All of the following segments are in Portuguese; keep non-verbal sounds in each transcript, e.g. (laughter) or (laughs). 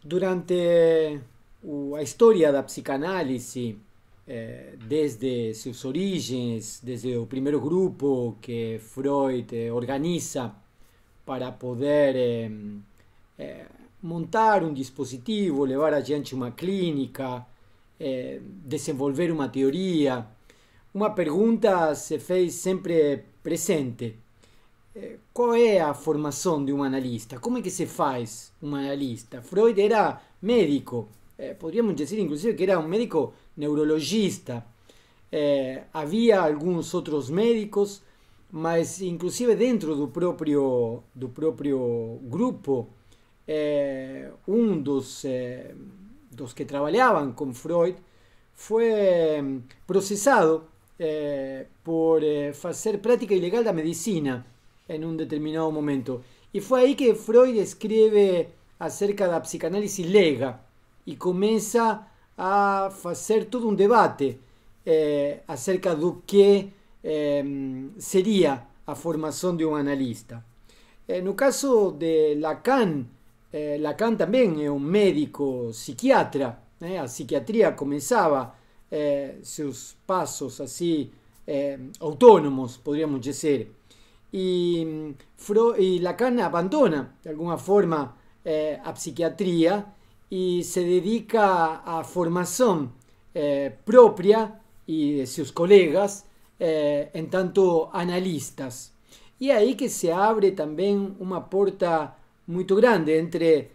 Durante a história da psicanálise, eh, desde suas origens, desde o primeiro grupo que Freud eh, organiza para poder eh, montar um dispositivo, levar adiante uma clínica, desenvolver uma teoria, uma pergunta se fez sempre presente qual é a formação de um analista? Como é que se faz um analista? Freud era médico, eh, podíamos dizer inclusive que era um médico neurologista. Eh, havia alguns outros médicos, mas inclusive dentro do próprio, do próprio grupo, eh, um dos, dos que trabalhavam com Freud foi processado por fazer prática ilegal da medicina. en un determinado momento. Y fue ahí que Freud escribe acerca de la psicanálisis lega y comienza a hacer todo un debate eh, acerca de qué em, sería la formación de un analista. En el caso de Lacan, eh, Lacan también es un médico psiquiatra. Eh, la psiquiatría comenzaba sus pasos así autónomos, podríamos decir. y, y Lacan abandona de alguna forma eh, a psiquiatría y se dedica a formación eh, propia y de sus colegas, eh, en tanto analistas. Y ahí que se abre también una puerta muy grande entre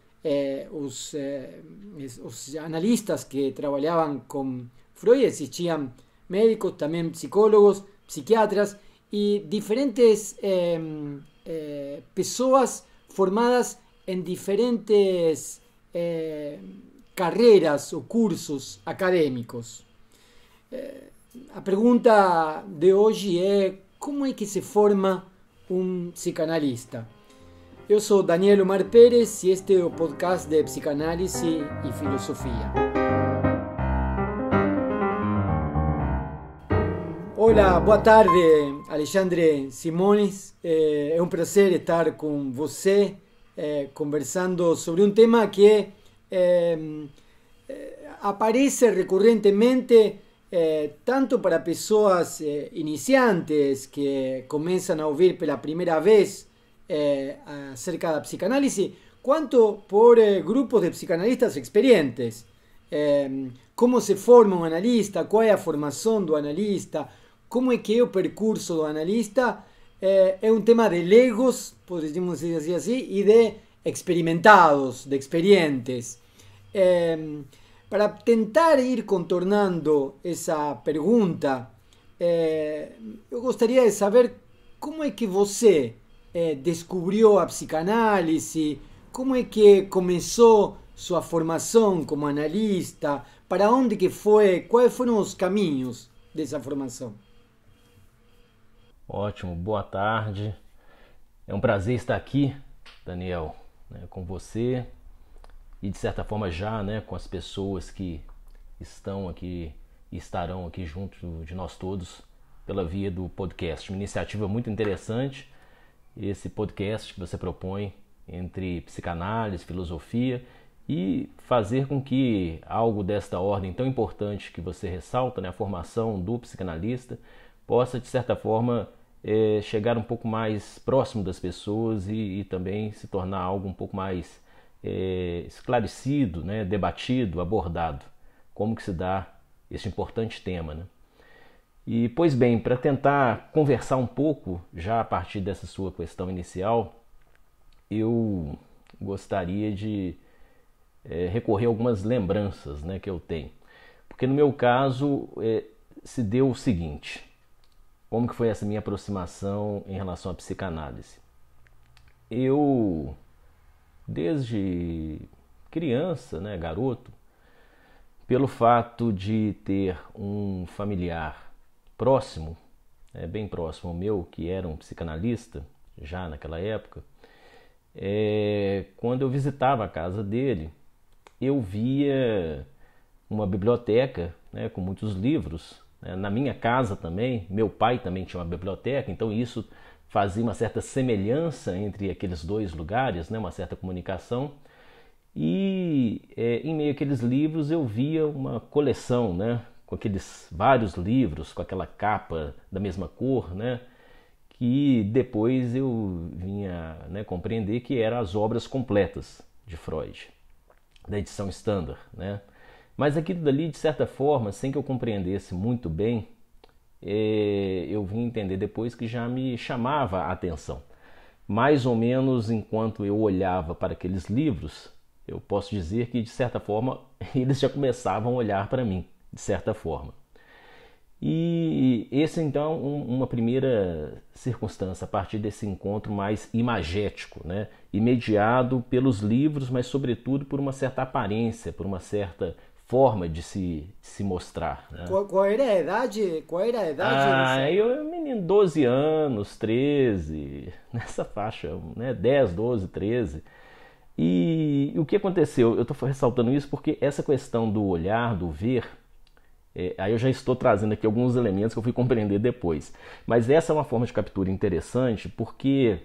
los, eh, los, eh, analistas que trabajaban con Freud, existían médicos, también psicólogos, psiquiatras, y diferentes em, eh, personas formadas en diferentes em, carreras o cursos académicos. Eh, la pregunta de hoy es ¿cómo es que se forma un psicanalista? Yo soy Daniel Omar Pérez y este es el podcast de Psicanálisis y Filosofía. Olá, boa tarde, Alexandre Simões. Eh, é um prazer estar com você é, conversando sobre um tema que é, aparece recorrentemente é, tanto para pessoas iniciantes que começam a ouvir pela primeira vez acerca da psicanálise, quanto por grupos de psicanalistas experientes. como se forma um analista, qual é a formação do analista, como é que é o percurso do analista. É, é um tema de legos, poderíamos dizer assim, e de experimentados, de experientes. É, para tentar ir contornando essa pergunta, é, eu gostaria de saber como é que você é, descobriu a psicanálise, como é que começou sua formação como analista, para onde que foi, quais foram os caminhos dessa formação? Ótimo, boa tarde. É um prazer estar aqui, Daniel, né, com você e de certa forma já né, com as pessoas que estão aqui e estarão aqui junto de nós todos pela via do podcast. Uma iniciativa muito interessante, esse podcast que você propõe entre psicanálise, filosofia e fazer com que algo desta ordem tão importante que você ressalta, né, a formação do psicanalista, possa, de certa forma, é, chegar um pouco mais próximo das pessoas e, e também se tornar algo um pouco mais é, esclarecido, né, debatido, abordado, como que se dá esse importante tema. Né? E, pois bem, para tentar conversar um pouco, já a partir dessa sua questão inicial, eu gostaria de é, recorrer a algumas lembranças né, que eu tenho. Porque no meu caso é, se deu o seguinte: como que foi essa minha aproximação em relação à psicanálise? Eu, desde criança, né, garoto, pelo fato de ter um familiar próximo, é bem próximo ao meu, que era um psicanalista, já naquela época, é, quando eu visitava a casa dele, eu via uma biblioteca né, com muitos livros né? Na minha casa também, meu pai também tinha uma biblioteca, então isso fazia uma certa semelhança entre aqueles dois lugares, né? uma certa comunicação. E é, em meio àqueles livros eu via uma coleção, né? com aqueles vários livros, com aquela capa da mesma cor, né? que depois eu vinha né, compreender que eram as obras completas de Freud, da edição standard. Né? Mas aquilo dali, de certa forma, sem que eu compreendesse muito bem, é, eu vim entender depois que já me chamava a atenção. Mais ou menos enquanto eu olhava para aqueles livros, eu posso dizer que, de certa forma, (laughs) eles já começavam a olhar para mim, de certa forma. E esse então uma primeira circunstância a partir desse encontro mais imagético, né? imediado pelos livros, mas sobretudo por uma certa aparência, por uma certa forma de se, de se mostrar. Né? Qual, qual, era a idade? Qual era a idade? Ah, eu, menino, 12 anos, 13, (laughs) nessa faixa, né? 10, 12, 13. E, e o que aconteceu? Eu estou ressaltando isso porque essa questão do olhar, do ver, é, aí eu já estou trazendo aqui alguns elementos que eu fui compreender depois. Mas essa é uma forma de captura interessante porque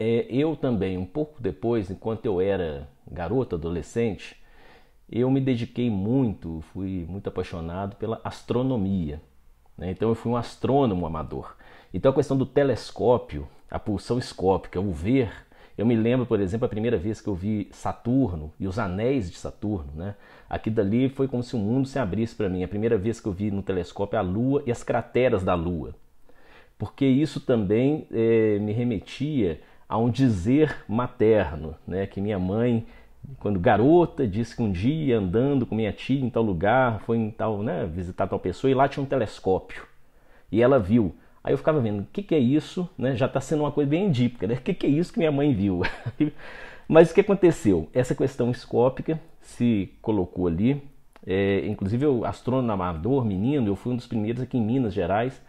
é, eu também, um pouco depois, enquanto eu era garoto, adolescente, eu me dediquei muito, fui muito apaixonado pela astronomia. Né? Então eu fui um astrônomo amador. Então a questão do telescópio, a pulsão escópica, o ver, eu me lembro, por exemplo, a primeira vez que eu vi Saturno e os anéis de Saturno, né? Aqui dali foi como se o mundo se abrisse para mim. A primeira vez que eu vi no telescópio a Lua e as crateras da Lua, porque isso também eh, me remetia a um dizer materno, né? Que minha mãe quando garota, disse que um dia andando com minha tia em tal lugar, foi em tal, né, visitar tal pessoa e lá tinha um telescópio. E ela viu. Aí eu ficava vendo, o que, que é isso? Né, já está sendo uma coisa bem endípica, né? (laughs) O que, que é isso que minha mãe viu? (laughs) Mas o que aconteceu? Essa questão escópica se colocou ali. É, inclusive, eu, astrônomo amador, menino, eu fui um dos primeiros aqui em Minas Gerais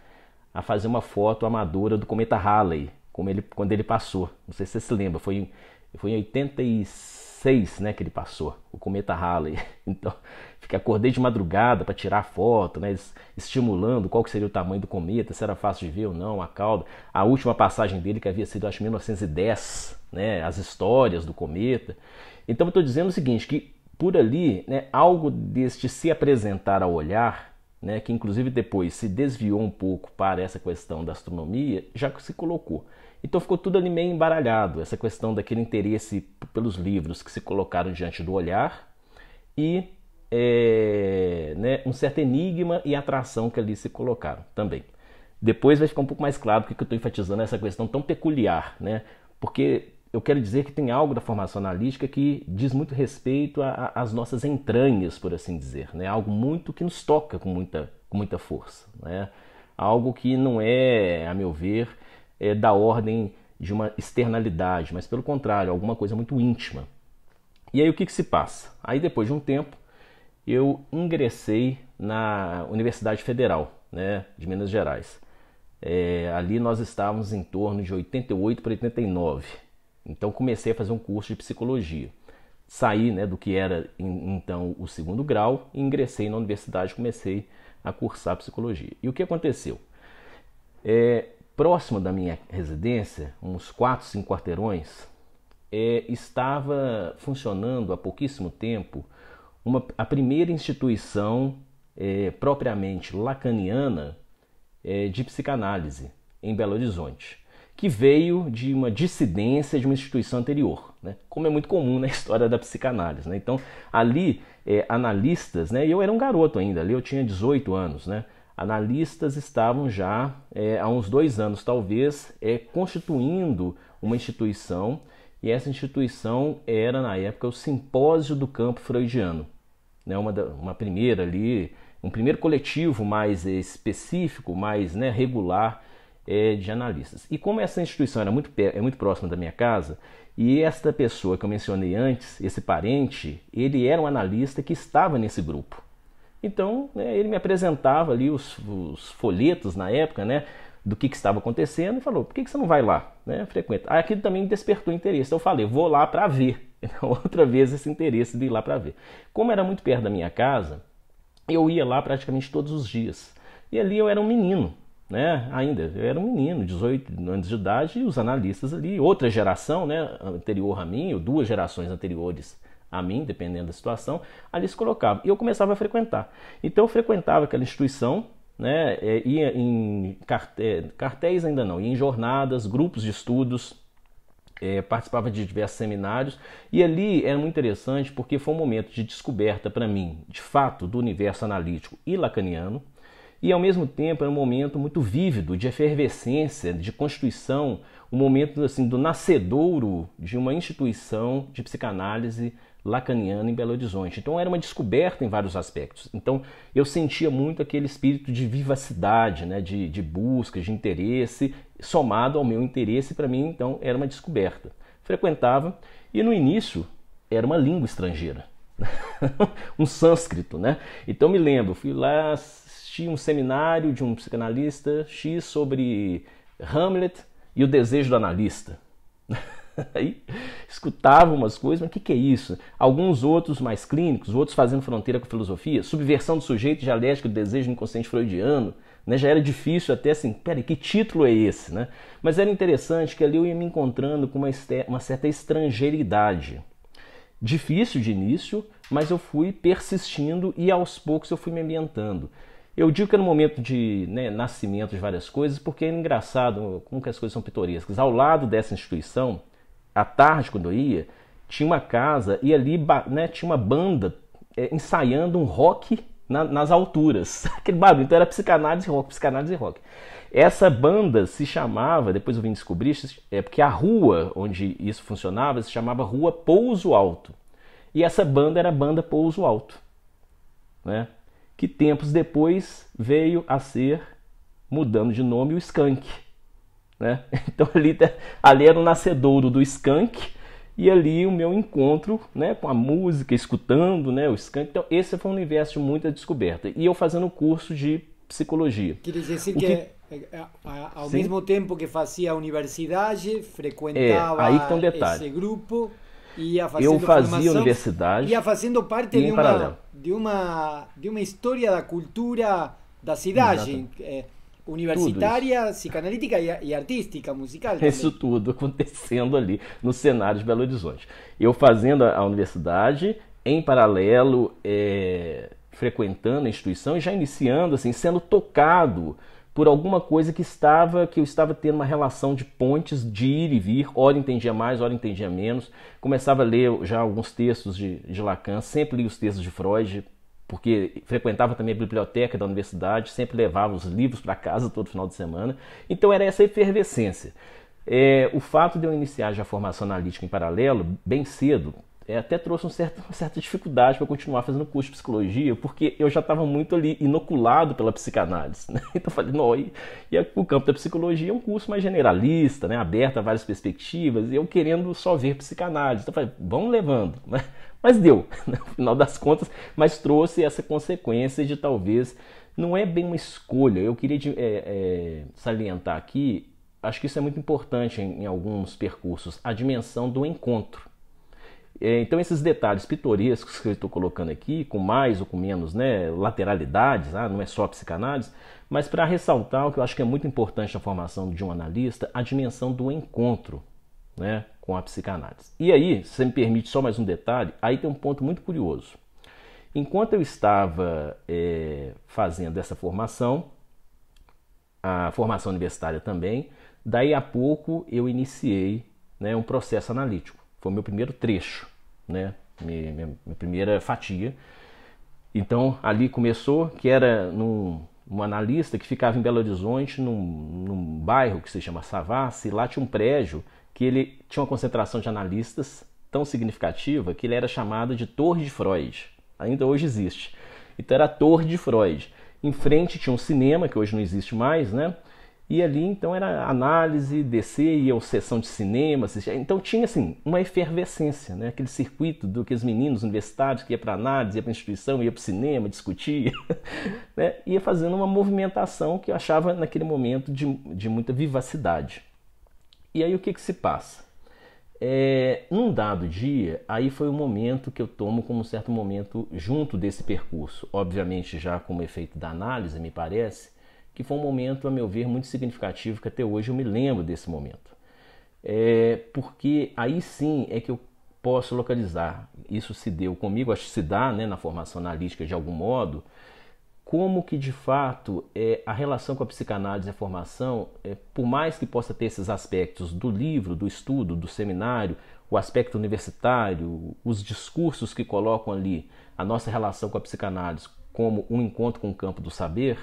a fazer uma foto amadora do cometa Halley, como ele, quando ele passou. Não sei se você se lembra, foi foi em 86, né, que ele passou, o cometa Halley. (laughs) Então, fiquei acordei de madrugada para tirar foto, né, estimulando qual que seria o tamanho do cometa, se era fácil de ver ou não, a cauda. A última passagem dele que havia sido acho 1910, né, as histórias do cometa. Então eu estou dizendo o seguinte, que por ali, né, algo deste se apresentar ao olhar né, que inclusive depois se desviou um pouco para essa questão da astronomia, já se colocou. Então ficou tudo ali meio embaralhado, essa questão daquele interesse pelos livros que se colocaram diante do olhar e é, né, um certo enigma e atração que ali se colocaram também. Depois vai ficar um pouco mais claro porque eu estou enfatizando essa questão tão peculiar, né? porque eu quero dizer que tem algo da formação analítica que diz muito respeito às nossas entranhas, por assim dizer, né? algo muito que nos toca com muita, com muita força, né? algo que não é, a meu ver, é, da ordem de uma externalidade, mas pelo contrário, alguma coisa muito íntima. E aí o que, que se passa? Aí depois de um tempo, eu ingressei na Universidade Federal né, de Minas Gerais. É, ali nós estávamos em torno de 88 para 89. Então comecei a fazer um curso de psicologia. Saí né, do que era então o segundo grau, ingressei na universidade, comecei a cursar psicologia. E o que aconteceu? É, próximo da minha residência, uns 4, 5 quarteirões, é, estava funcionando há pouquíssimo tempo uma, a primeira instituição é, propriamente lacaniana é, de psicanálise em Belo Horizonte, que veio de uma dissidência de uma instituição anterior, né? como é muito comum na (laughs) história da psicanálise. Né? Então, ali, é, analistas, né? eu era um garoto ainda, ali eu tinha 18 anos, né? analistas estavam já é, há uns dois anos, talvez, é, constituindo uma instituição, e essa instituição era, na época, o Simpósio do Campo Freudiano. Né, uma, uma primeira ali, um primeiro coletivo mais específico, mais né, regular é, de analistas. E como essa instituição era muito, é muito próxima da minha casa, e esta pessoa que eu mencionei antes, esse parente, ele era um analista que estava nesse grupo. Então né, ele me apresentava ali os, os, folhetos na época, né? Do que, que estava acontecendo e falou: por que, que você não vai lá? Né, frequenta. Aí aquilo também despertou interesse. Então eu falei: vou lá para ver. (laughs) outra vez esse interesse de ir lá para ver. Como era muito perto da minha casa, eu ia lá praticamente todos os dias. E ali eu era um menino, né? Ainda, eu era um menino, 18 anos de idade, e os analistas ali, outra geração, né? Anterior a mim, ou duas gerações anteriores a mim, dependendo da situação, ali se colocava. E eu começava a frequentar. Então eu frequentava aquela instituição, né, é, ia em é, cartéis, ainda não, ia em jornadas, grupos de estudos, é, participava de diversos seminários e ali era muito interessante porque foi um momento de descoberta para mim, de fato, do universo analítico e lacaniano e ao mesmo tempo era um momento muito vívido de efervescência, de constituição, um momento assim do nascedouro de uma instituição de psicanálise lacaniana em Belo Horizonte. Então era uma descoberta em vários aspectos. Então eu sentia muito aquele espírito de vivacidade, né, de, de busca, de interesse, somado ao meu interesse, para mim então era uma descoberta. Frequentava e no início era uma língua estrangeira, (laughs) um sânscrito, né? Então me lembro, fui lá assisti um seminário de um psicanalista X sobre Hamlet e o desejo do analista. (laughs) (laughs) Aí escutava umas coisas, mas o que, que é isso? Alguns outros mais clínicos, outros fazendo fronteira com filosofia, subversão do sujeito dialético do desejo inconsciente freudiano, né? já era difícil até assim, peraí, que título é esse? Né? Mas era interessante que ali eu ia me encontrando com uma, uma certa estrangeiridade. Difícil de início, mas eu fui persistindo e aos poucos eu fui me ambientando. Eu digo que era no momento de né, nascimento de várias coisas, porque é engraçado como que as coisas são pitorescas. Ao lado dessa instituição, à tarde, quando eu ia, tinha uma casa e ali né, tinha uma banda é, ensaiando um rock na, nas alturas. (laughs) Aquele barulho. Então era psicanálise rock, psicanálise rock. Essa banda se chamava, depois eu vim descobrir, é porque a rua onde isso funcionava se chamava Rua Pouso Alto. E essa banda era a banda Pouso Alto, né? Que tempos depois veio a ser mudando de nome o Skank. Né? (laughs) Então ali, ali era o nascedouro do skunk e ali o meu encontro né, com a música, escutando né, o skunk. Então esse foi um universo de muita descoberta. E eu fazendo curso de psicologia. Quer dizer assim que, que, é, é, é, ao Sim. mesmo tempo que fazia a universidade, frequentava é, esse grupo... Ia fazendo eu fazia formação, universidade ia fazendo parte de uma, de uma de uma história da cultura da cidade é, universitária, psicanalítica e, e, artística, musical. (laughs) Também. Isso tudo acontecendo ali no cenário de Belo Horizonte. Eu fazendo a universidade, em paralelo, é, frequentando a instituição e já iniciando, assim, sendo tocado por alguma coisa que estava que eu estava tendo uma relação de pontes de ir e vir, hora entendia mais, hora entendia menos. Começava a ler já alguns textos de, de Lacan, sempre li os textos de Freud, porque frequentava também a biblioteca da universidade, sempre levava os livros para casa todo final de semana. Então era essa efervescência. É, o fato de eu iniciar já a formação analítica em paralelo, bem cedo, é, até trouxe um certo, uma certa dificuldade para continuar fazendo curso de psicologia, porque eu já estava muito ali inoculado pela psicanálise. Né? (laughs) Então eu falei, não, e, e, o campo da psicologia é um curso mais generalista, né? aberto a várias perspectivas, e eu querendo só ver psicanálise. Então eu falei, vamos levando. Né? Mas deu, (laughs) no final das contas, mas trouxe essa consequência de talvez não é bem uma escolha. Eu queria de, é, é, salientar aqui, acho que isso é muito importante em, em alguns percursos, a dimensão do encontro. É, então esses detalhes pitorescos que eu estou colocando aqui, com mais ou com menos né, lateralidades, ah, não é só psicanálise, mas para ressaltar o que eu acho que é muito importante na formação de um analista, a dimensão do encontro. Né? com a psicanálise. E aí, se me permite só mais um detalhe, aí tem um ponto muito curioso. Enquanto eu estava é, fazendo essa formação, a formação universitária também, daí a pouco eu iniciei né, um processo analítico. Foi o meu primeiro trecho, né, minha, minha, minha primeira fatia. Então ali começou, que era num, um analista que ficava em Belo Horizonte, num, num bairro que se chama Savassi, lá tinha um prédio que ele tinha uma concentração de analistas tão significativa que ele era chamado de Torre de Freud. Ainda hoje existe. Então era a Torre de Freud. Em frente tinha um cinema, que hoje não existe mais, né? E ali então era análise, descer, ia sessão de cinema, assistia. então tinha assim uma efervescência, né? aquele circuito do que os meninos universitários que ia para análise, ia para instituição, ia para o cinema, discutia, (laughs) né? ia fazendo uma movimentação que eu achava naquele momento de, de muita vivacidade. E aí o que, que se passa? É, num dado dia, aí foi o momento que eu tomo como um certo momento junto desse percurso, obviamente já como efeito da análise, me parece, que foi um momento, a meu ver, muito significativo, que até hoje eu me lembro desse momento. É, porque aí sim é que eu posso localizar, isso se deu comigo, acho que se dá né, na formação analítica de algum modo, como que de fato é, a relação com a psicanálise e a formação, é, por mais que possa ter esses aspectos do livro, do estudo, do seminário, o aspecto universitário, os discursos que colocam ali a nossa relação com a psicanálise como um encontro com o campo do saber,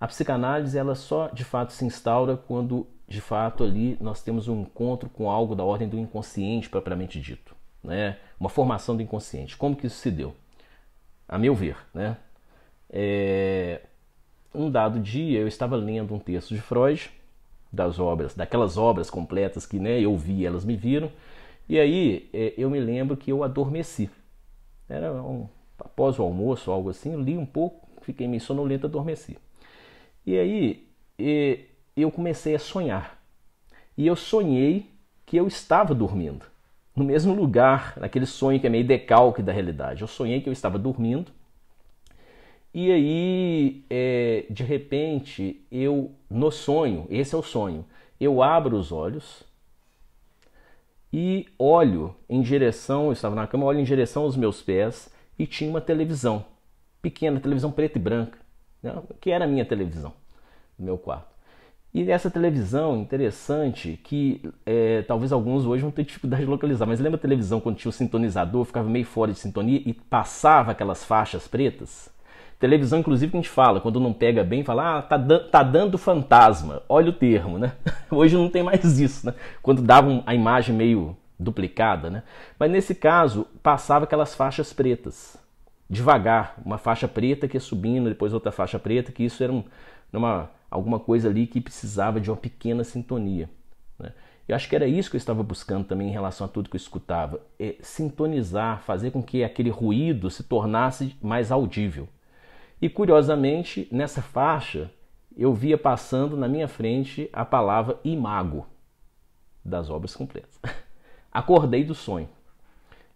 a psicanálise ela só de fato se instaura quando de fato ali nós temos um encontro com algo da ordem do inconsciente propriamente dito, né? Uma formação do inconsciente. Como que isso se deu? A meu ver, né? É, um dado dia eu estava lendo um texto de Freud, das obras, daquelas obras completas que né, eu vi, elas me viram, e aí é, eu me lembro que eu adormeci. Era um, após o almoço, algo assim, li um pouco, fiquei meio sonolento, adormeci. E aí é, eu comecei a sonhar. E eu sonhei que eu estava dormindo, no mesmo lugar, naquele sonho que é meio decalque da realidade. Eu sonhei que eu estava dormindo e aí, é, de repente, eu, no sonho, esse é o sonho, eu abro os olhos e olho em direção, eu estava na cama, olho em direção aos meus pés e tinha uma televisão, pequena, televisão preta e branca, né, que era a minha televisão, no meu quarto. E essa televisão, interessante, que é, talvez alguns hoje vão ter dificuldade de localizar, mas lembra a televisão quando tinha o sintonizador, ficava meio fora de sintonia e passava aquelas faixas pretas? Televisão, inclusive, que a gente fala, quando não pega bem, fala, ah, tá, tá dando fantasma. Olha o termo, né? (laughs) Hoje não tem mais isso, né? Quando davam a imagem meio duplicada, né? Mas nesse caso, passava aquelas faixas pretas. Devagar, uma faixa preta que ia subindo, depois outra faixa preta, que isso era um, uma, alguma coisa ali que precisava de uma pequena sintonia. Né? Eu acho que era isso que eu estava buscando também em relação a tudo que eu escutava: é sintonizar, fazer com que aquele ruído se tornasse mais audível. E curiosamente, nessa faixa, eu via passando na minha frente a palavra imago das obras completas. (laughs) Acordei do sonho.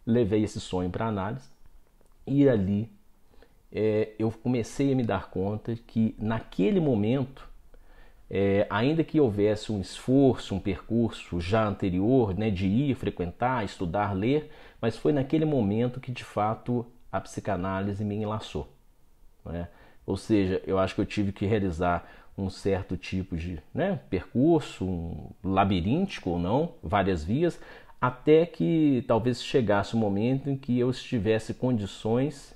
Levei esse sonho para análise e ali é, eu comecei a me dar conta que naquele momento, é, ainda que houvesse um esforço, um percurso já anterior, né, de ir frequentar, estudar, ler, mas foi naquele momento que de fato a psicanálise me enlaçou. Né? Ou seja, eu acho que eu tive que realizar um certo tipo de né, percurso, um labiríntico ou não, várias vias, até que talvez chegasse o momento em que eu estivesse condições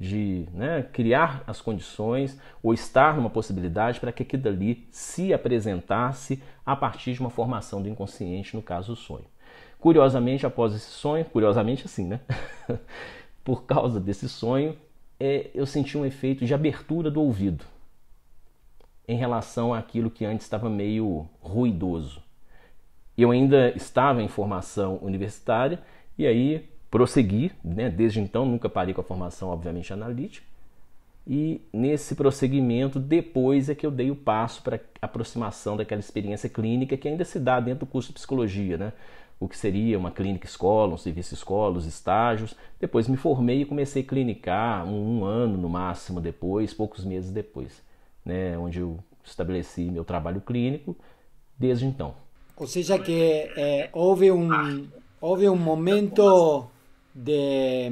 de né, criar as condições ou estar numa possibilidade para que aquilo dali se apresentasse a partir de uma formação do inconsciente, no caso o sonho. Curiosamente, após esse sonho, curiosamente assim, né? (laughs) Por causa desse sonho, é, eu senti um efeito de abertura do ouvido em relação àquilo que antes estava meio ruidoso. Eu ainda estava em formação universitária e aí prossegui, né? desde então nunca parei com a formação, obviamente, analítica. E nesse prosseguimento, depois é que eu dei o passo para aproximação daquela experiência clínica que ainda se dá dentro do curso de psicologia. Né? o que seria uma clínica escola, um serviço escola, os estágios. Depois me formei e comecei a clinicar um, um ano no máximo depois, poucos meses depois, né, onde eu estabeleci meu trabalho clínico desde então. Ou seja que é, houve um houve um momento de,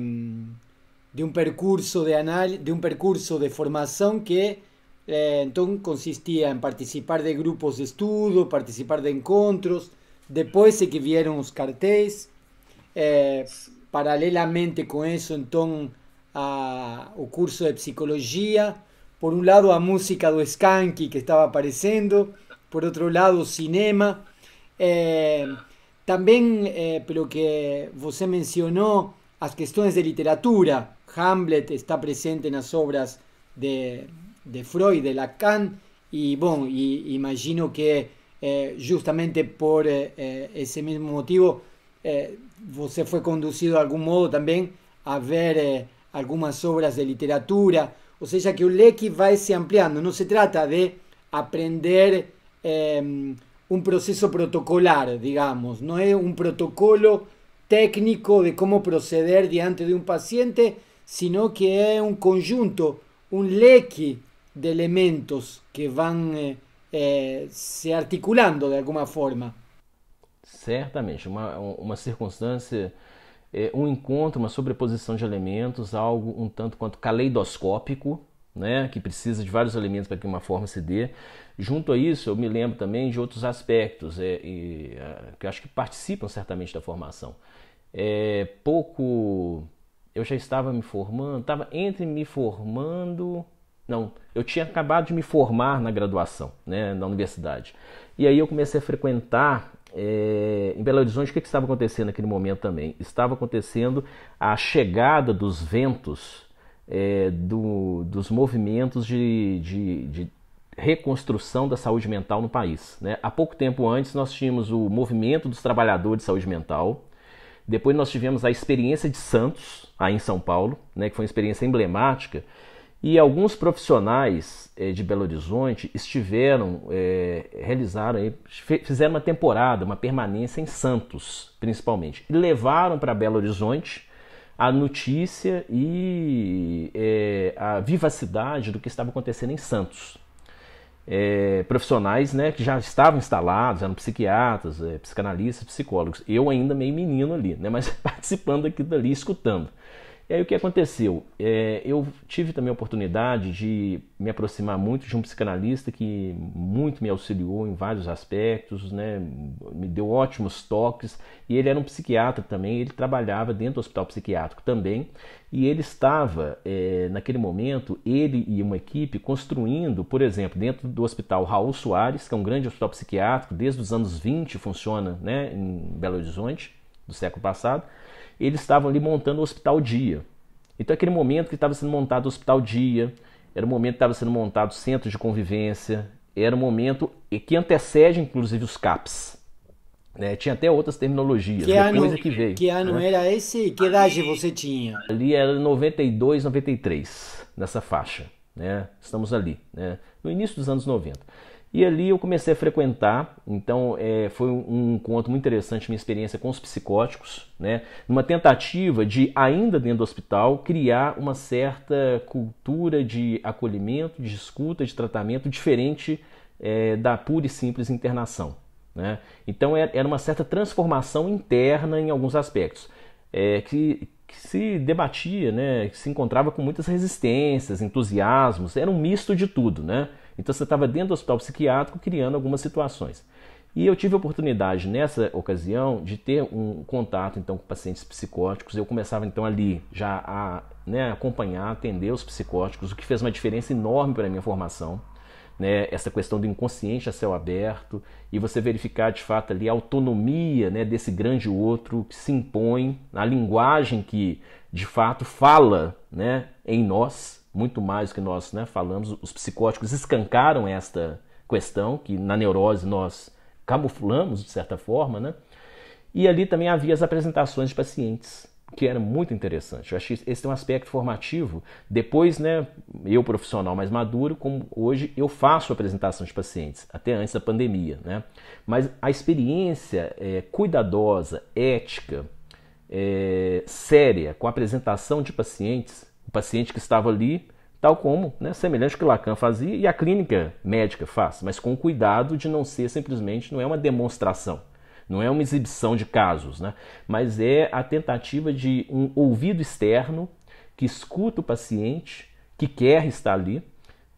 de um percurso de análise, de um percurso de formação que é, então consistia em participar de grupos de estudo, participar de encontros después de que vieron los carteles eh, paralelamente con eso entonces a, o curso de psicología Por un lado, a música de Skanky que estaba apareciendo Por otro lado, cine cinema. Eh, también eh, pero que usted mencionó las cuestiones de literatura. Hamlet está presente en las obras de, de Freud, de Lacan, y bueno, y imagino que eh, justamente por eh, eh, ese mismo motivo, usted fue conducido de algún modo también a ver algunas obras de literatura, o sea que un leque va se ampliando. no se trata de aprender em, un proceso protocolar, digamos, no es un protocolo técnico de cómo proceder diante de un paciente, sino que es un conjunto, un leque de elementos que van Eh, se articulando de alguma forma. Certamente, uma, uma circunstância, é, um encontro, uma sobreposição de elementos, algo um tanto quanto caleidoscópico, né, que precisa de vários elementos para que uma forma se dê. Junto a isso, eu me lembro também de outros aspectos é, e, que acho que participam certamente da formação. É, pouco. Eu já estava me formando, estava entre me formando não, eu tinha acabado de me formar na graduação, né, na universidade. E aí eu comecei a frequentar é, em Belo Horizonte. O que, que estava acontecendo naquele momento também? Estava acontecendo a chegada dos ventos é, do, dos movimentos de, de, de, reconstrução da saúde mental no país. Né? Há pouco tempo antes, nós tínhamos o movimento dos trabalhadores de saúde mental, depois nós tivemos a experiência de Santos, aí em São Paulo, né, que foi uma experiência emblemática, e alguns profissionais eh, de Belo Horizonte estiveram, eh, realizaram, fizeram uma temporada, uma permanência em Santos, principalmente. E levaram para Belo Horizonte a notícia e eh, a vivacidade do que estava acontecendo em Santos. profissionais né, que já estavam instalados, eram psiquiatras, psicanalistas, psicólogos. Eu ainda meio menino ali, né, mas (laughs) participando aqui dali, escutando. E aí o que aconteceu? É, eu tive também a oportunidade de me aproximar muito de um psicanalista que muito me auxiliou em vários aspectos, né? me deu ótimos toques, e ele era um psiquiatra também, ele trabalhava dentro do hospital psiquiátrico também, e ele estava, é, naquele momento, ele e uma equipe construindo, por exemplo, dentro do hospital Raul Soares, que é um grande hospital psiquiátrico, desde os anos 20 funciona né, em Belo Horizonte, do século passado, eles estavam ali montando o hospital dia. Então, aquele momento que estava sendo montado o hospital dia, era o momento que estava sendo montado o centro de convivência, era o momento que antecede, inclusive, os CAPs. Né? Tinha até outras terminologias, que depois ano, é que veio. Que ano né? era esse? Que idade você tinha? Ali era 92, 93, nessa faixa. Né? Estamos ali, né? no início dos anos 90. E ali eu comecei a frequentar, então é, foi um encontro muito interessante, minha experiência com os psicóticos, né? numa tentativa de, ainda dentro do hospital, criar uma certa cultura de acolhimento, de escuta, de tratamento diferente é, da pura e simples internação. Né? Então é, era uma certa transformação interna em alguns aspectos, é, que, que se debatia, né? que se encontrava com muitas resistências, entusiasmos, era um misto de tudo. Né? Então você estava dentro do hospital psiquiátrico criando algumas situações. E eu tive a oportunidade nessa ocasião de ter um contato então com pacientes psicóticos. Eu começava então ali já a né, acompanhar, atender os psicóticos, o que fez uma diferença enorme para a minha formação. Né, essa questão do inconsciente a céu aberto e você verificar de fato ali a autonomia né, desse grande outro que se impõe, a linguagem que de fato fala né, em nós muito mais do que nós né, falamos, os psicóticos escancaram esta questão, que na neurose nós camuflamos, de certa forma, né? E ali também havia as apresentações de pacientes, que era muito interessante. Eu achei esse é um aspecto formativo. Depois, né, eu profissional mais maduro, como hoje eu faço apresentação de pacientes, até antes da pandemia, né? Mas a experiência é, cuidadosa, ética, é, séria com a apresentação de pacientes paciente que estava ali, tal como, né, semelhante ao que Lacan fazia e a clínica médica faz, mas com cuidado de não ser simplesmente, não é uma demonstração, não é uma exibição de casos, né, mas é a tentativa de um ouvido externo que escuta o paciente, que quer estar ali,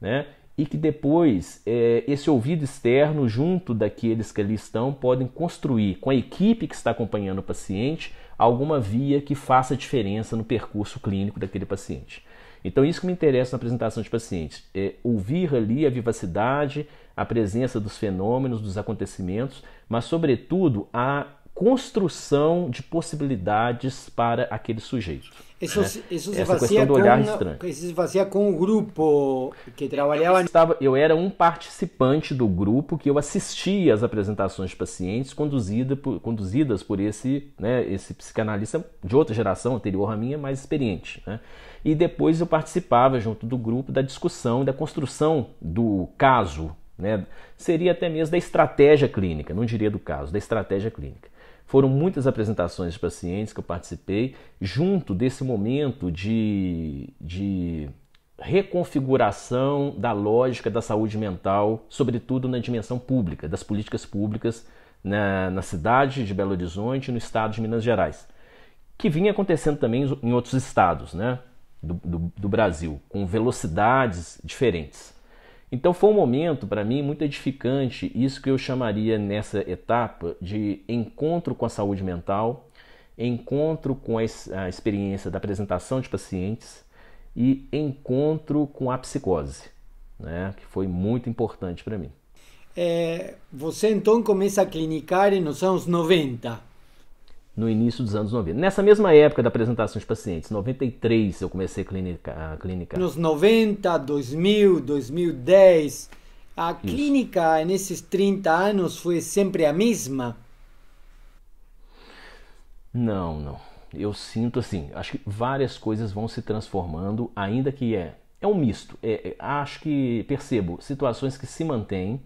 né, e que depois é, esse ouvido externo, junto daqueles que ali estão, podem construir com a equipe que está acompanhando o paciente alguma via que faça diferença no percurso clínico daquele paciente. Então, isso que me interessa na apresentação de pacientes, é ouvir ali a vivacidade, a presença dos fenômenos, dos acontecimentos, mas, sobretudo, a construção de possibilidades para aquele sujeito. Isso, né? isso se Essa fazia do olhar com, estranho. Isso se fazia com o grupo que trabalhava. Eu, estava, eu era um participante do grupo que eu assistia às apresentações de pacientes conduzida por, conduzidas por esse, né, esse psicanalista de outra geração anterior à minha, mais experiente. Né? E depois eu participava junto do grupo da discussão e da construção do caso. Né? Seria até mesmo da estratégia clínica, não diria do caso, da estratégia clínica. Foram muitas apresentações de pacientes que eu participei, junto desse momento de, de reconfiguração da lógica da saúde mental, sobretudo na dimensão pública, das políticas públicas na, na cidade de Belo Horizonte e no estado de Minas Gerais, que vinha acontecendo também em outros estados né, do, do, do Brasil, com velocidades diferentes. Então foi um momento para mim muito edificante, isso que eu chamaria nessa etapa de encontro com a saúde mental, encontro com a experiência da apresentação de pacientes e encontro com a psicose, né, que foi muito importante para mim. É, você então começa a clinicar nos anos 90 no início dos anos 90. Nessa mesma época da apresentação de pacientes, 93 eu comecei clínica, a clínica. Nos 90, 2000, 2010, a Isso. clínica nesses 30 anos foi sempre a mesma? Não, não. Eu sinto assim, acho que várias coisas vão se transformando, ainda que é é um misto. É, é acho que percebo situações que se mantêm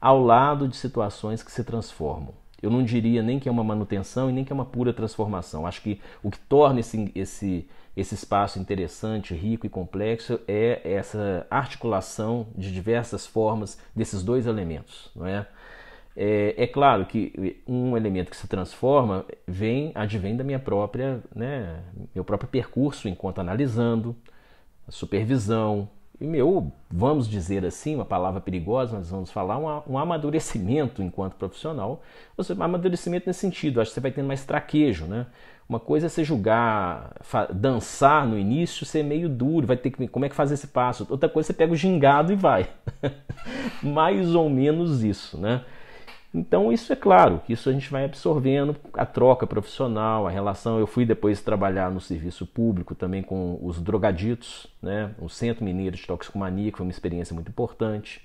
ao lado de situações que se transformam eu não diria nem que é uma manutenção e nem que é uma pura transformação. Acho que o que torna esse, esse, esse espaço interessante, rico e complexo é essa articulação de diversas formas desses dois elementos, não é? É, é claro que um elemento que se transforma vem advém da minha própria, né, meu próprio percurso enquanto analisando, supervisão, e meu, vamos dizer assim, uma palavra perigosa, nós vamos falar, um, um amadurecimento enquanto profissional. Você, um amadurecimento nesse sentido, acho que você vai tendo mais traquejo, né? Uma coisa é você julgar, dançar no início, ser meio duro, vai ter que. Como é que faz esse passo? Outra coisa, você pega o gingado e vai. (laughs) mais ou menos isso, né? Então, isso é claro, que isso a gente vai absorvendo, a troca profissional, a relação. Eu fui depois trabalhar no serviço público também com os drogaditos, né? o Centro Mineiro de Toxicomania, que foi uma experiência muito importante.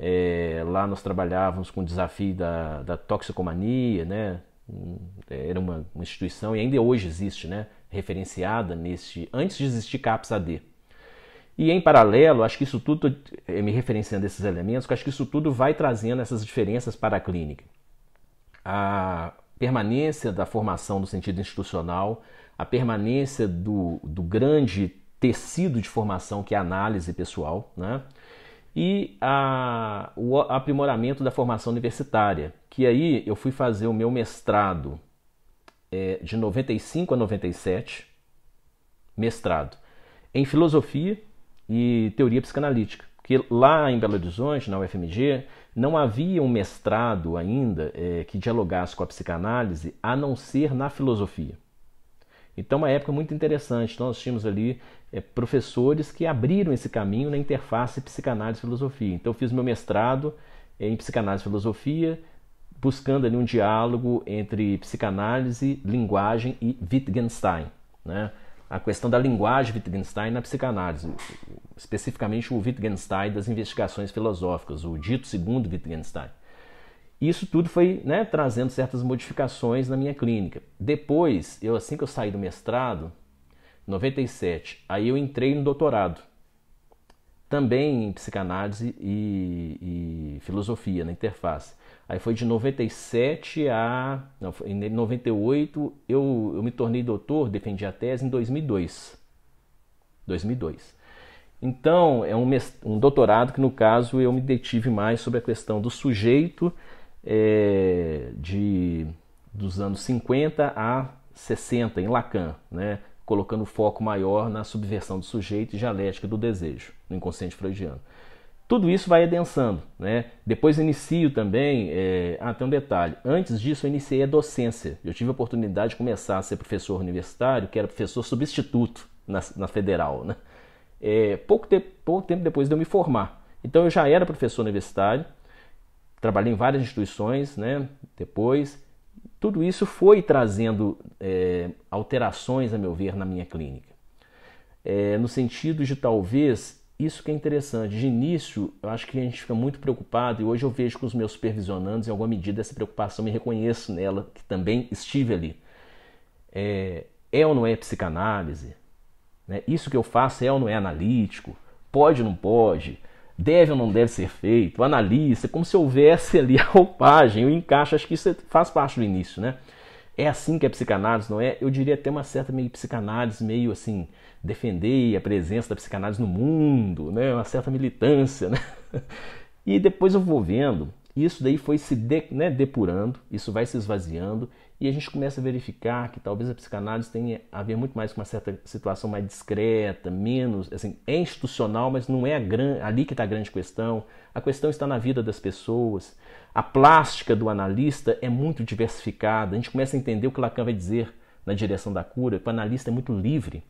É, lá nós trabalhávamos com o desafio da, da toxicomania, né? É, era uma, uma instituição e ainda hoje existe, né? referenciada neste, antes de existir CAPS-AD. E em paralelo, acho que isso tudo, eh, me referenciando a esses elementos, acho que isso tudo vai trazendo essas diferenças para a clínica. A permanência da formação no sentido institucional, a permanência do, do grande tecido de formação que é a análise pessoal, né? e a, o aprimoramento da formação universitária, que aí eu fui fazer o meu mestrado é, de 95 a 97, mestrado em filosofia e teoria psicanalítica. Porque lá em Belo Horizonte, na UFMG, não havia um mestrado ainda é, que dialogasse com a psicanálise, a não ser na filosofia. Então, uma época muito interessante. Então, nós tínhamos ali é, professores que abriram esse caminho na interface psicanálise-filosofia. Então, eu fiz meu mestrado é, em psicanálise-filosofia, buscando ali um diálogo entre psicanálise, linguagem e Wittgenstein, né? a questão da linguagem Wittgenstein na psicanálise, especificamente o Wittgenstein das investigações filosóficas, o dito segundo Wittgenstein. Isso tudo foi né, trazendo certas modificações na minha clínica. Depois, eu assim que eu saí do mestrado, 97, aí eu entrei no doutorado, também em psicanálise e, e filosofia na interface. Aí foi de 97 a. Não, em 98 eu, eu me tornei doutor, defendi a tese em 2002. 2002. Então, é um, um doutorado que, no caso, eu me detive mais sobre a questão do sujeito é, de, dos anos 50 a 60, em Lacan, né? colocando foco maior na subversão do sujeito e dialética do desejo, no inconsciente freudiano. Tudo isso vai adensando, né? Depois inicio também, é... ah, tem um detalhe, antes disso eu iniciei a docência. Eu tive a oportunidade de começar a ser professor universitário, que era professor substituto na, na Federal, né? É, pouco, te... pouco tempo depois de eu me formar. Então eu já era professor universitário, trabalhei em várias instituições, né? Depois, tudo isso foi trazendo é, alterações, a meu ver, na minha clínica. É, no sentido de talvez isso que é interessante. De início, eu acho que a gente fica muito preocupado, e hoje eu vejo com os meus supervisionantes, em alguma medida, essa preocupação, me reconheço nela, que também estive ali. É, é ou não é psicanálise? Né? Isso que eu faço é ou não é analítico? Pode ou não pode? Deve ou não deve ser feito? Analisa, como se houvesse ali a roupagem, o encaixe, acho que isso é, faz parte do início, né? É assim que é psicanálise, não é? Eu diria até uma certa meio psicanálise, meio assim, defender a presença da psicanálise no mundo, né? Uma certa militância, né? (laughs) E depois eu vou vendo isso daí foi se de, né, depurando, isso vai se esvaziando e a gente começa a verificar que talvez a psicanálise tenha a ver muito mais com uma certa situação mais discreta, menos, assim, é institucional, mas não é gran, ali que está a grande questão. A questão está na vida das pessoas. A plástica do analista é muito diversificada. A gente começa a entender o que Lacan vai dizer na direção da cura. O analista é muito livre,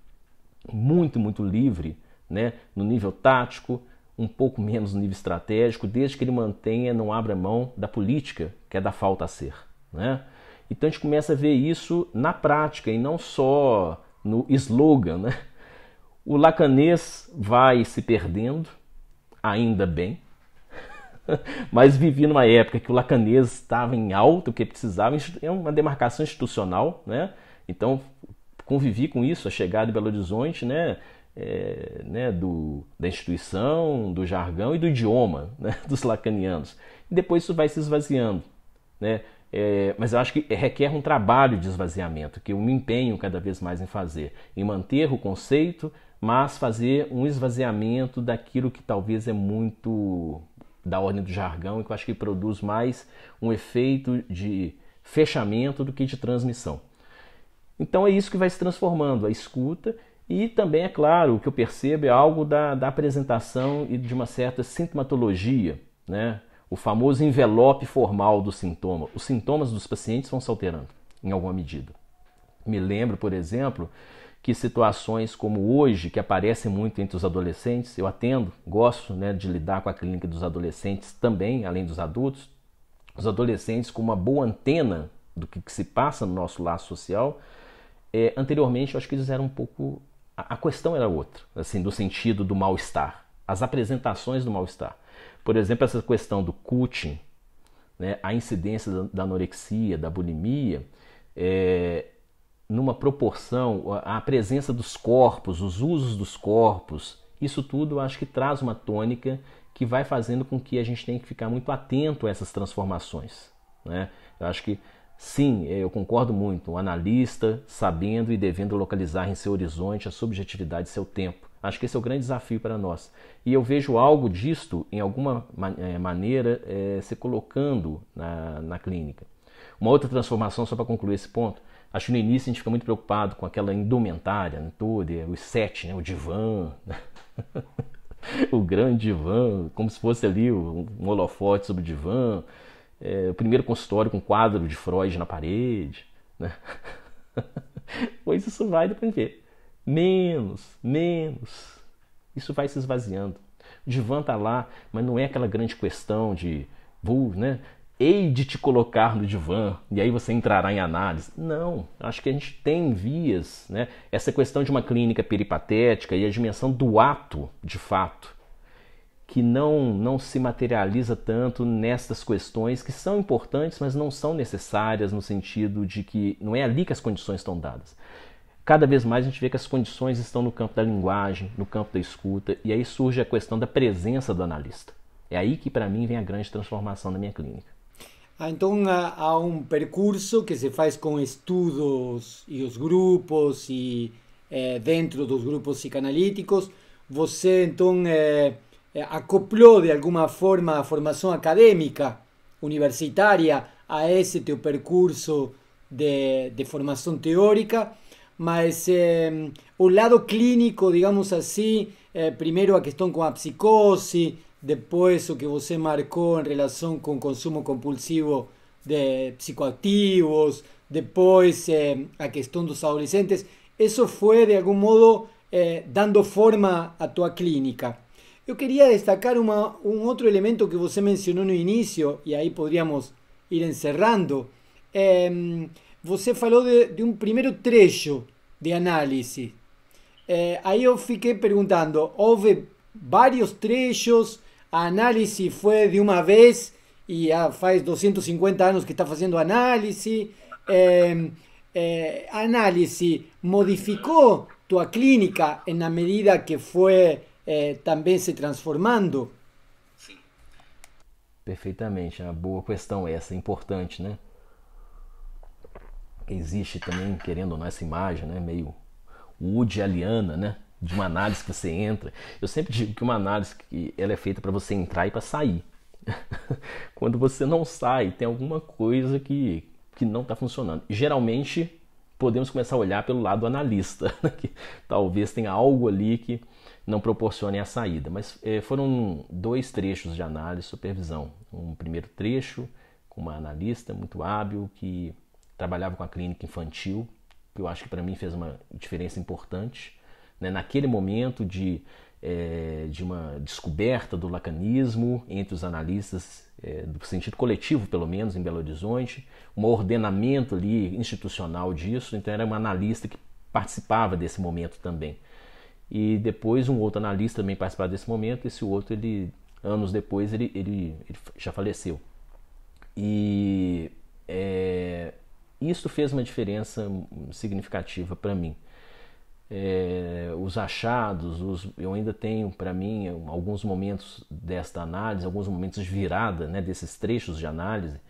muito, muito livre, né, no nível tático, um pouco menos no nível estratégico, desde que ele mantenha, não abra mão da política, que é da falta a ser. Né? Então a gente começa a ver isso na prática e não só no slogan. Né? O lacanês vai se perdendo, ainda bem, (laughs) mas vivi numa época que o lacanês estava em alta, que precisava, é uma demarcação institucional, né? então convivi com isso, a chegada de Belo Horizonte, né? é, né, do, da instituição, do jargão e do idioma (laughs) né, dos lacanianos. E depois isso vai se esvaziando. Né? É, mas eu acho que requer um trabalho de esvaziamento, que eu me empenho cada vez mais em fazer, em manter o conceito, mas fazer um esvaziamento daquilo que talvez é muito da ordem do jargão e que eu acho que produz mais um efeito de fechamento do que de transmissão. Então é isso que vai se transformando, a escuta e também, é claro, o que eu percebo é algo da, da apresentação e de uma certa sintomatologia, né? o famoso envelope formal do sintoma. Os sintomas dos pacientes vão se alterando em alguma medida. Me lembro, por exemplo, que situações como hoje, que aparecem muito entre os adolescentes, eu atendo, gosto né, de lidar com a clínica dos adolescentes também, além dos adultos. Os adolescentes com uma boa antena do que, que se passa no nosso laço social, é, anteriormente eu acho que eles eram um pouco a questão era outra, assim, do sentido do mal-estar, as apresentações do mal-estar. Por exemplo, essa questão do cutting, né, a incidência da anorexia, da bulimia, é, numa proporção, a presença dos corpos, os usos dos corpos, isso tudo acho que traz uma tônica que vai fazendo com que a gente tenha que ficar muito atento a essas transformações. Né? Eu acho que Sim, é, eu concordo muito. O analista sabendo e devendo localizar em seu horizonte a subjetividade de seu tempo. Acho que esse é o grande desafio para nós. E eu vejo algo disto, em alguma é, maneira, é, se colocando na, na clínica. Uma outra transformação, só para concluir esse ponto, Acho que no início a gente fica muito preocupado com aquela indumentária né, toda, os sete, né, o divã, (laughs) o grande divã, como se fosse ali um holofote sobre o divã, é, o primeiro consultório com quadro de Freud na parede, né? (laughs) pois isso vai depois ver. Menos, menos. Isso vai se esvaziando. O divã tá lá, mas não é aquela grande questão de vou, né? Hei de te colocar no divã e aí você entrará em análise. Não, acho que a gente tem vias, né? Essa questão de uma clínica peripatética e a dimensão do ato, de fato, que não, não se materializa tanto nestas questões que são importantes, mas não são necessárias no sentido de que não é ali que as condições estão dadas. Cada vez mais a gente vê que as condições estão no campo da linguagem, no campo da escuta, e aí surge a questão da presença do analista. É aí que, para mim, vem a grande transformação da minha clínica. Ah, então há, um percurso que se faz com estudos e os grupos e é, dentro dos grupos psicanalíticos. Você então é, eh, acoplou de alguma forma a formação acadêmica universitária a esse teu percurso de, de formação teórica, mas eh, o lado clínico, digamos assim, eh, primeiro a questão com a psicose, depois o que você marcou em relação com o consumo compulsivo de psicoativos, depois eh, a questão dos adolescentes, isso foi de algum modo dando forma à tua clínica. Yo quería destacar un otro elemento que usted mencionó en el inicio y ahí podríamos ir encerrando. Usted em, você falou de, un primer trecho de análisis. Eh, ahí yo eu preguntando, perguntando: varios trechos, a análise de una vez y ya hace 250 años que está haciendo análisis? Em, eh, análisis modificó tu clínica clínica la medida que fue é, também se transformando? Sim. Perfeitamente, é uma boa questão essa, é importante, né? Existe também, querendo ou não, essa imagem, né? Meio aliana né? De uma análise que você entra. Eu sempre digo que uma análise que ela é feita para você entrar e para sair. (laughs) Quando você não sai, tem alguma coisa que, que não está funcionando. Geralmente, podemos começar a olhar pelo lado analista. (laughs) Né? Que talvez tenha algo ali que não proporcionem a saída. Mas eh, foram dois trechos de análise e supervisão. Um primeiro trecho com uma analista muito hábil que trabalhava com a clínica infantil, que eu acho que para mim fez uma diferença importante. Né? Naquele momento de, eh, de uma descoberta do lacanismo entre os analistas, eh, do sentido coletivo, pelo menos, em Belo Horizonte, um ordenamento ali institucional disso, então era uma analista que participava desse momento também e depois um outro analista também participar desse momento, esse outro, ele, anos depois, ele, ele, ele já faleceu. E é, isso fez uma diferença significativa para mim. É, os achados, os, eu ainda tenho para mim alguns momentos desta análise, alguns momentos de virada né, desses trechos de análise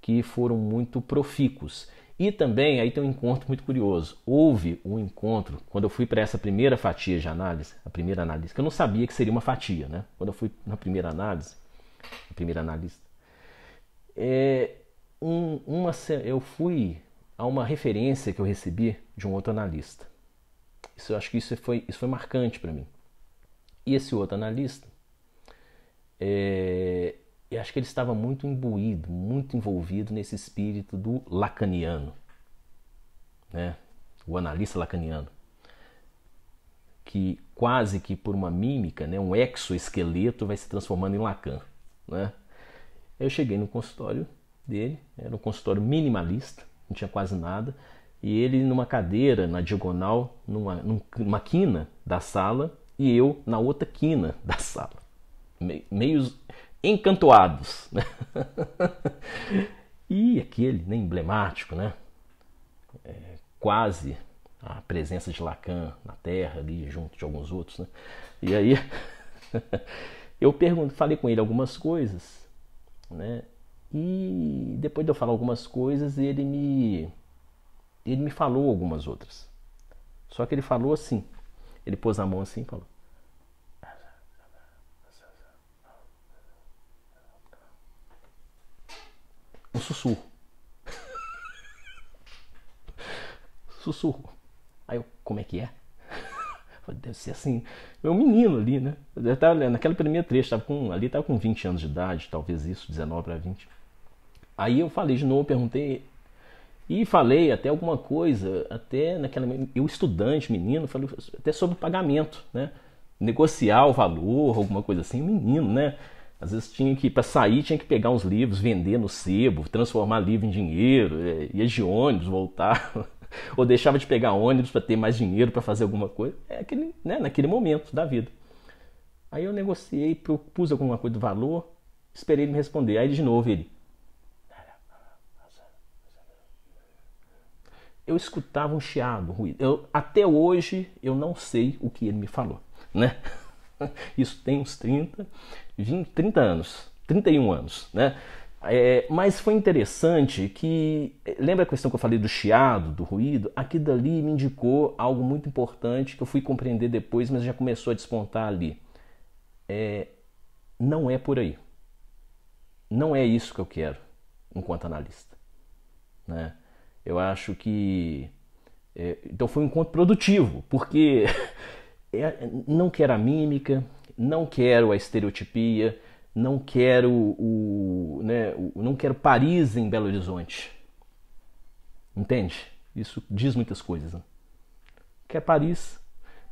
que foram muito profícuos e também aí tem um encontro muito curioso. Houve um encontro quando eu fui para essa primeira fatia de análise, a primeira análise, que eu não sabia que seria uma fatia, né? Quando eu fui na primeira análise, a primeira analista, é, um, uma, eu fui a uma referência que eu recebi de um outro analista. Isso, eu acho que isso foi, isso foi marcante para mim. E esse outro analista, é, e acho que ele estava muito imbuído, muito envolvido nesse espírito do lacaniano, né? o analista lacaniano, que quase que por uma mímica, né? um exoesqueleto vai se transformando em Lacan. Né? Eu cheguei no consultório dele, era um consultório minimalista, não tinha quase nada, e ele numa cadeira, na diagonal, numa, numa quina da sala, e eu na outra quina da sala. Meio encantoados. Né? (laughs) e aquele né, emblemático, né? É, quase a presença de Lacan na Terra, ali junto de alguns outros. Né? E aí (laughs) eu pergunto, falei com ele algumas coisas, né? E depois de eu falar algumas coisas, ele me ele me falou algumas outras. Só que ele falou assim, ele pôs a mão assim e falou: sussurro. sussurro. Aí eu, como é que é? (laughs) Deve ser assim. Eu menino ali, né? Eu tava, naquela primeira trecho, tava com, ali estava com 20 anos de idade, talvez isso, 19 para 20. Aí eu falei de novo, perguntei. E falei até alguma coisa, até naquela. Eu, estudante, menino, falei até sobre pagamento, né? Negociar o valor, alguma coisa assim, menino, né? Às vezes tinha que, para sair, tinha que pegar uns livros, vender no sebo, transformar livro em dinheiro, é, ia de ônibus, voltar, (laughs) ou deixava de pegar ônibus para ter mais dinheiro para fazer alguma coisa. É aquele, né, naquele momento da vida. Aí eu negociei, propus alguma coisa de valor, esperei ele me responder. Aí de novo ele. Eu escutava um chiado, um ruído. Eu, até hoje eu não sei o que ele me falou, né? (laughs) Isso tem uns 30, 20, 30 anos, 31 anos, né? É, mas foi interessante que, eh, lembra a questão que eu falei do chiado, do ruído? Aqui dali me indicou algo muito importante que eu fui compreender depois, mas já começou a despontar ali. É, não é por aí. Não é isso que eu quero enquanto analista. Né? Eu acho que. É, então foi um encontro produtivo, porque (laughs) é, não quero a mímica, não quero a estereotipia, não quero o, né, o, não quero Paris em Belo Horizonte. Entende? Isso diz muitas coisas. Né? Quer Paris,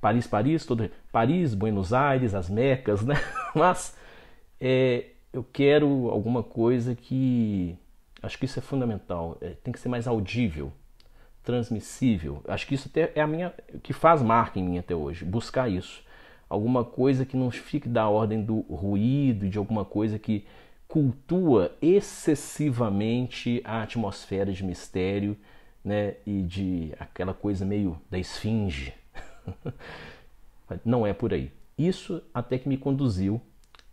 Paris, Paris, todo Paris, Buenos Aires, as mecas, né? (laughs) Mas é, eu quero alguma coisa que acho que isso é fundamental. É, tem que ser mais audível, transmissível. Acho que isso até é a minha que faz marca em mim até hoje. Buscar isso alguma coisa que não fique da ordem do ruído, de alguma coisa que cultua excessivamente a atmosfera de mistério, né, e de aquela coisa meio da esfinge. (laughs) não é por aí. Isso até que me conduziu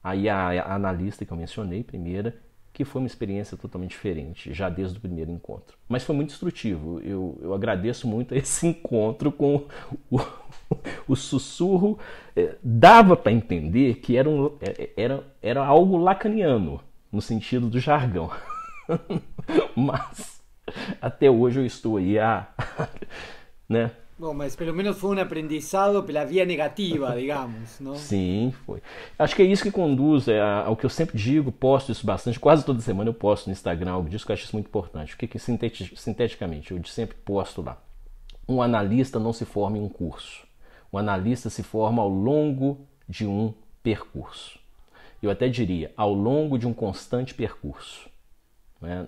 aí a, analista que eu mencionei, primeira, que foi uma experiência totalmente diferente, já desde o primeiro encontro. Mas foi muito instrutivo. Eu, eu agradeço muito (laughs) esse encontro com o, o sussurro eh, dava para entender que era, um, eh, eh, era, era algo lacaniano, no sentido do jargão. (laughs) mas até hoje eu estou aí a. (laughs) né? Bom, mas pelo menos foi um aprendizado pela via negativa, (laughs) digamos, não? Sim, foi. Acho que é isso que conduz é, ao que eu sempre digo, posto isso bastante, quase toda semana eu posto no Instagram algo disso que eu acho isso muito importante. O que, que sinteticamente, eu sempre posto lá? Um analista não se forma em um curso. O analista se forma ao longo de um percurso. Eu até diria, ao longo de um constante percurso.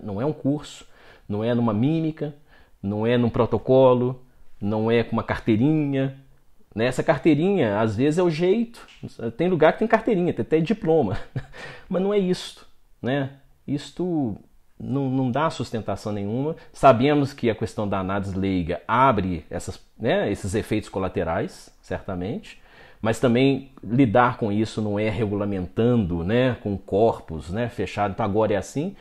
Não é, é um curso, não é numa mímica, não é num protocolo, não é com uma carteirinha. Né? Essa carteirinha, às vezes, é o jeito. Tem lugar que tem carteirinha, tem até diploma. (laughs) Mas não é isto. Né? Isto não, não dá sustentação nenhuma. Sabemos que a questão da análise leiga abre essas, né, esses efeitos colaterais, certamente, mas também lidar com isso não é regulamentando, né, com corpos, né, fechado. Então agora é assim,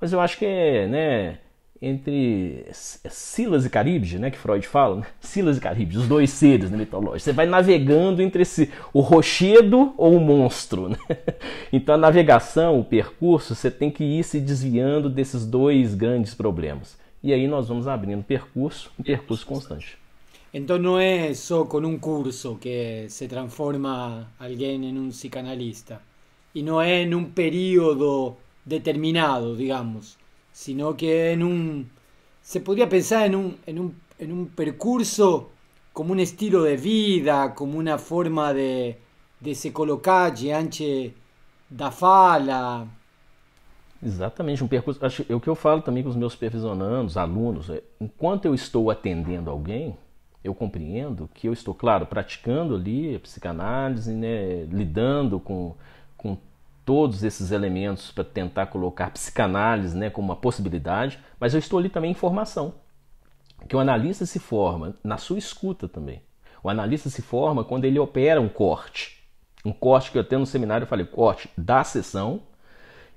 mas eu acho que é, né, entre Silas e Caríbde, né, que Freud fala, né? Silas e Caríbde, os dois seres né, mitológicos. Você vai navegando entre esse, o rochedo ou o monstro. Né? (laughs) Então a navegação, o percurso, você tem que ir se desviando desses dois grandes problemas. E aí nós vamos abrindo percurso, um percurso constante. Então não é só com um curso que se transforma alguém em um psicanalista. E não é num período determinado, digamos sino que en un... Se podría pensar en un, en un, en un percurso como un estilo de vida, como una forma de, de se colocar diante da fala. Exatamente, um percurso. Acho, é o que eu falo também com os meus supervisionandos, alunos, é, enquanto eu estou atendendo alguém, eu compreendo que eu estou, claro, praticando ali a psicanálise, né, lidando com todos esses elementos para tentar colocar psicanálise né, como uma possibilidade, mas eu estou ali também em formação. Que o analista se forma na sua escuta também. O analista se forma quando ele opera um corte. Um corte que eu até no seminário, eu falei corte da sessão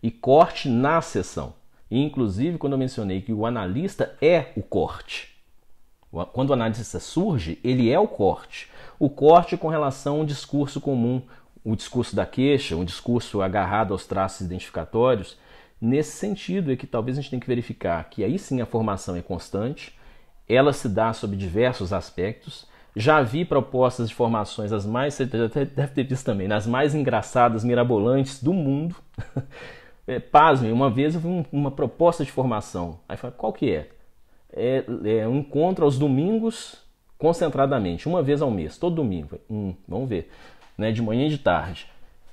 e corte na sessão. E, inclusive, quando eu mencionei que o analista é o corte. Quando o analista surge, ele é o corte. O corte com relação a um discurso comum, o discurso da queixa, um discurso agarrado aos traços identificatórios, nesse sentido é que talvez a gente tenha que verificar que aí sim a formação é constante, ela se dá sob diversos aspectos. Já vi propostas de formações, as mais, você deve ter visto também, nas né? mais engraçadas, mirabolantes do mundo. (laughs) É, pasme, uma vez eu vi um, uma proposta de formação. Aí falei, qual que é? É, é um encontro aos domingos, concentradamente, uma vez ao mês, todo domingo. Hum, vamos ver né, de manhã e de tarde.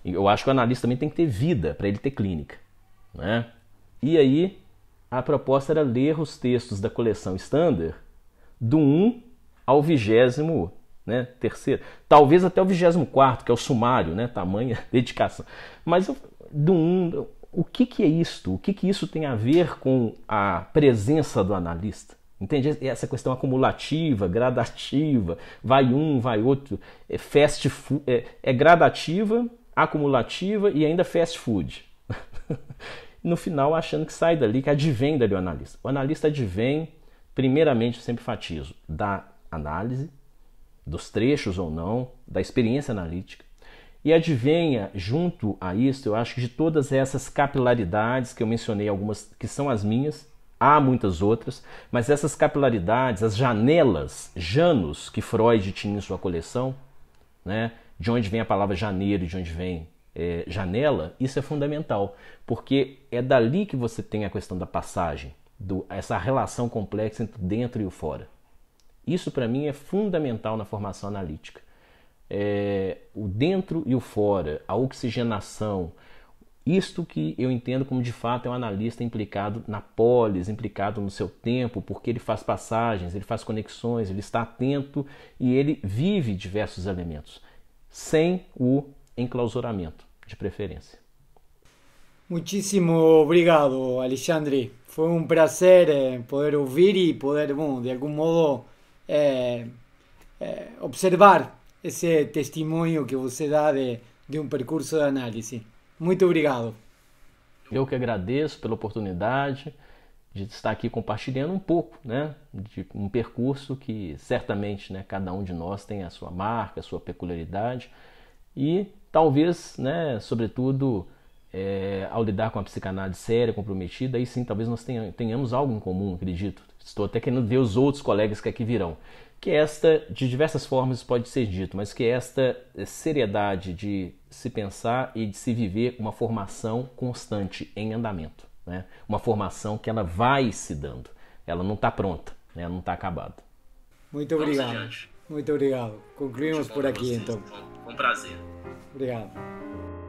Eu acho que o analista também tem que ter vida para ele ter clínica. Né? E aí, a proposta era ler os textos da coleção standard do 1 ao 20 né, terceiro, talvez até o 24 que é o sumário, né, tamanha (laughs) dedicação. Mas do 1, o que, que é isto? O que, que isso tem a ver com a presença do analista? Entende? Essa questão acumulativa, gradativa, vai um, vai outro, é, fast food, é, é gradativa, acumulativa e ainda fast food. (laughs) no final, achando que sai dali, que advém dali o analista. O analista advém, primeiramente, sempre fatizo, da análise, dos trechos ou não, da experiência analítica. E advenha, junto a isso, eu acho que de todas essas capilaridades que eu mencionei, algumas que são as minhas, Há muitas outras, mas essas capilaridades, as janelas, janos, que Freud tinha em sua coleção, né, de onde vem a palavra janeiro e de onde vem é, janela, isso é fundamental, porque é dali que você tem a questão da passagem, do, essa relação complexa entre dentro e o fora. Isso para mim é fundamental na formação analítica. É, o dentro e o fora, a oxigenação, isto que eu entendo como de fato é um analista implicado na polis, implicado no seu tempo, porque ele faz passagens, ele faz conexões, ele está atento e ele vive diversos elementos, sem o enclausuramento, de preferência. Muitíssimo obrigado, Alexandre. Foi um prazer eh, poder ouvir e poder, bom, de algum modo, é, é, observar esse testemunho que você dá de, de um percurso de análise. Muito obrigado. Eu que agradeço pela oportunidade de estar aqui compartilhando um pouco, né, de um percurso que certamente, né, cada um de nós tem a sua marca, a sua peculiaridade e talvez, né, sobretudo é, ao lidar com a psicanálise séria, comprometida, aí sim talvez nós tenhamos algo em comum, acredito. Estou até querendo ver os outros colegas que aqui virão. Que esta, de diversas formas, pode ser dito, mas que esta seriedade de se pensar e de se viver uma formação constante em andamento, né? Uma formação que ela vai se dando, ela não está pronta, né? não está acabada. Muito obrigado. Muito obrigado. Concluímos por aqui então. Com prazer. Obrigado.